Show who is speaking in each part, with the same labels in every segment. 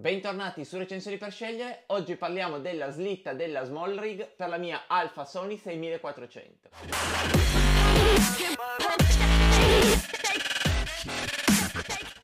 Speaker 1: Bentornati su Recensioni per Scegliere, oggi parliamo della slitta della Small Rig per la mia Alfa Sony 6400.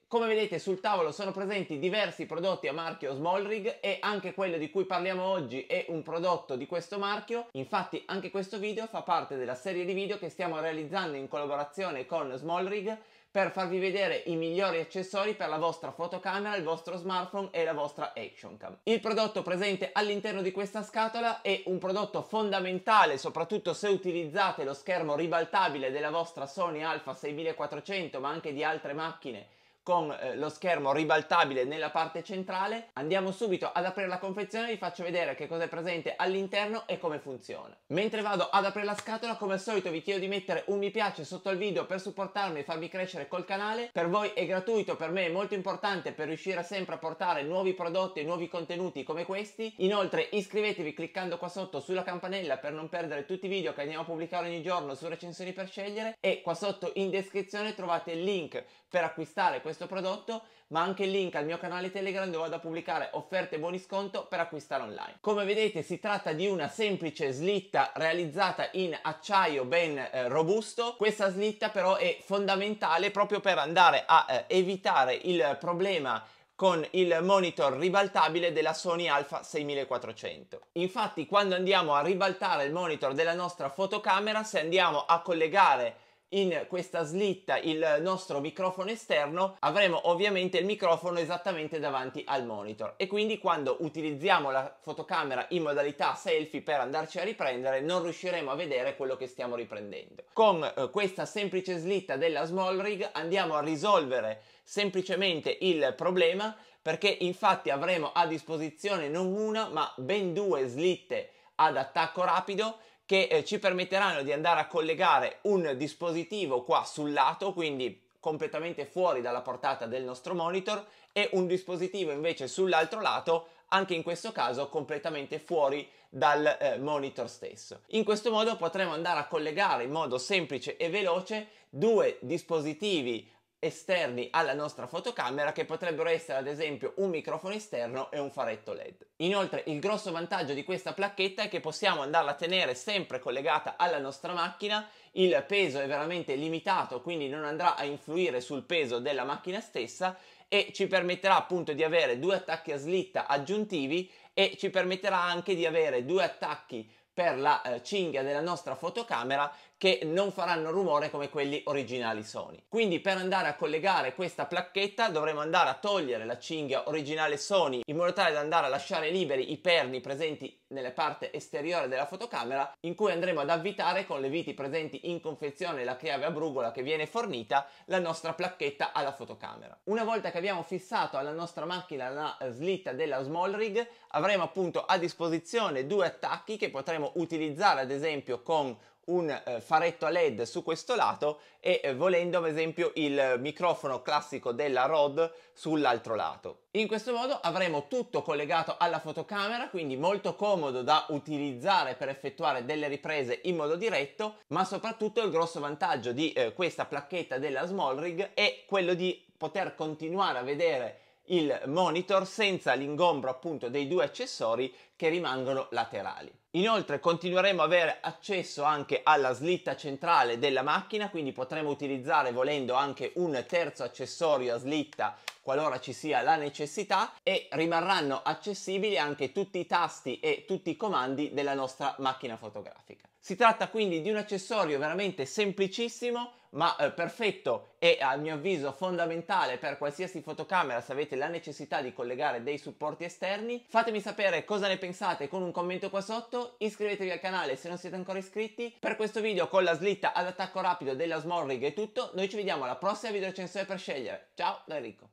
Speaker 1: Come vedete sul tavolo sono presenti diversi prodotti a marchio Small Rig e anche quello di cui parliamo oggi è un prodotto di questo marchio, infatti anche questo video fa parte della serie di video che stiamo realizzando in collaborazione con Small Rig per farvi vedere i migliori accessori per la vostra fotocamera, il vostro smartphone e la vostra action cam. Il prodotto presente all'interno di questa scatola è un prodotto fondamentale soprattutto se utilizzate lo schermo ribaltabile della vostra Sony Alpha 6400 ma anche di altre macchine con eh, lo schermo ribaltabile nella parte centrale. Andiamo subito ad aprire la confezione, e vi faccio vedere che cosa è presente all'interno e come funziona. Mentre vado ad aprire la scatola, come al solito vi chiedo di mettere un mi piace sotto al video per supportarmi e farmi crescere col canale. Per voi è gratuito, per me è molto importante per riuscire sempre a portare nuovi prodotti e nuovi contenuti come questi. Inoltre iscrivetevi cliccando qua sotto sulla campanella per non perdere tutti i video che andiamo a pubblicare ogni giorno su recensioni per scegliere e qua sotto in descrizione trovate il link per acquistare questo questo prodotto, ma anche il link al mio canale Telegram dove vado a pubblicare offerte e buoni sconto per acquistare online. Come vedete si tratta di una semplice slitta realizzata in acciaio ben eh, robusto, questa slitta però è fondamentale proprio per andare a eh, evitare il problema con il monitor ribaltabile della Sony Alpha 6400. Infatti quando andiamo a ribaltare il monitor della nostra fotocamera, se andiamo a collegare in questa slitta il nostro microfono esterno avremo ovviamente il microfono esattamente davanti al monitor e quindi quando utilizziamo la fotocamera in modalità selfie per andarci a riprendere non riusciremo a vedere quello che stiamo riprendendo. Con eh, questa semplice slitta della small rig andiamo a risolvere semplicemente il problema perché infatti avremo a disposizione non una ma ben due slitte ad attacco rapido che eh, ci permetteranno di andare a collegare un dispositivo qua sul lato, quindi completamente fuori dalla portata del nostro monitor, e un dispositivo invece sull'altro lato, anche in questo caso completamente fuori dal eh, monitor stesso. In questo modo potremo andare a collegare in modo semplice e veloce due dispositivi esterni alla nostra fotocamera che potrebbero essere ad esempio un microfono esterno e un faretto LED. Inoltre il grosso vantaggio di questa placchetta è che possiamo andarla a tenere sempre collegata alla nostra macchina, il peso è veramente limitato quindi non andrà a influire sul peso della macchina stessa e ci permetterà appunto di avere due attacchi a slitta aggiuntivi e ci permetterà anche di avere due attacchi per la eh, cinghia della nostra fotocamera che non faranno rumore come quelli originali Sony. Quindi per andare a collegare questa placchetta dovremo andare a togliere la cinghia originale Sony in modo tale da andare a lasciare liberi i perni presenti nella parte esteriore della fotocamera in cui andremo ad avvitare con le viti presenti in confezione la chiave a brugola che viene fornita la nostra placchetta alla fotocamera. Una volta che abbiamo fissato alla nostra macchina la slitta della small rig avremo appunto a disposizione due attacchi che potremo possiamo utilizzare ad esempio con un eh, faretto a led su questo lato e eh, volendo ad esempio il microfono classico della Rod sull'altro lato. In questo modo avremo tutto collegato alla fotocamera, quindi molto comodo da utilizzare per effettuare delle riprese in modo diretto, ma soprattutto il grosso vantaggio di eh, questa placchetta della Small Rig è quello di poter continuare a vedere il monitor senza l'ingombro appunto dei due accessori che rimangono laterali. Inoltre continueremo ad avere accesso anche alla slitta centrale della macchina, quindi potremo utilizzare volendo anche un terzo accessorio a slitta qualora ci sia la necessità e rimarranno accessibili anche tutti i tasti e tutti i comandi della nostra macchina fotografica. Si tratta quindi di un accessorio veramente semplicissimo ma eh, perfetto e a mio avviso fondamentale per qualsiasi fotocamera se avete la necessità di collegare dei supporti esterni. Fatemi sapere cosa ne pensate con un commento qua sotto, iscrivetevi al canale se non siete ancora iscritti. Per questo video con la slitta ad attacco rapido della Small Rig è tutto, noi ci vediamo alla prossima video recensione per scegliere. Ciao da Enrico!